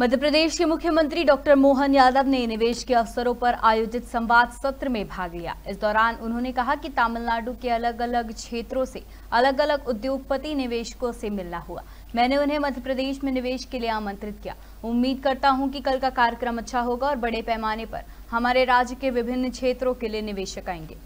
मध्य प्रदेश के मुख्यमंत्री डॉक्टर मोहन यादव ने निवेश के अवसरों पर आयोजित संवाद सत्र में भाग लिया इस दौरान उन्होंने कहा कि तमिलनाडु के अलग अलग क्षेत्रों से अलग अलग उद्योगपति निवेशकों से मिलना हुआ मैंने उन्हें मध्य प्रदेश में निवेश के लिए आमंत्रित किया उम्मीद करता हूं कि कल का कार्यक्रम अच्छा होगा और बड़े पैमाने पर हमारे राज्य के विभिन्न क्षेत्रों के लिए निवेशक आएंगे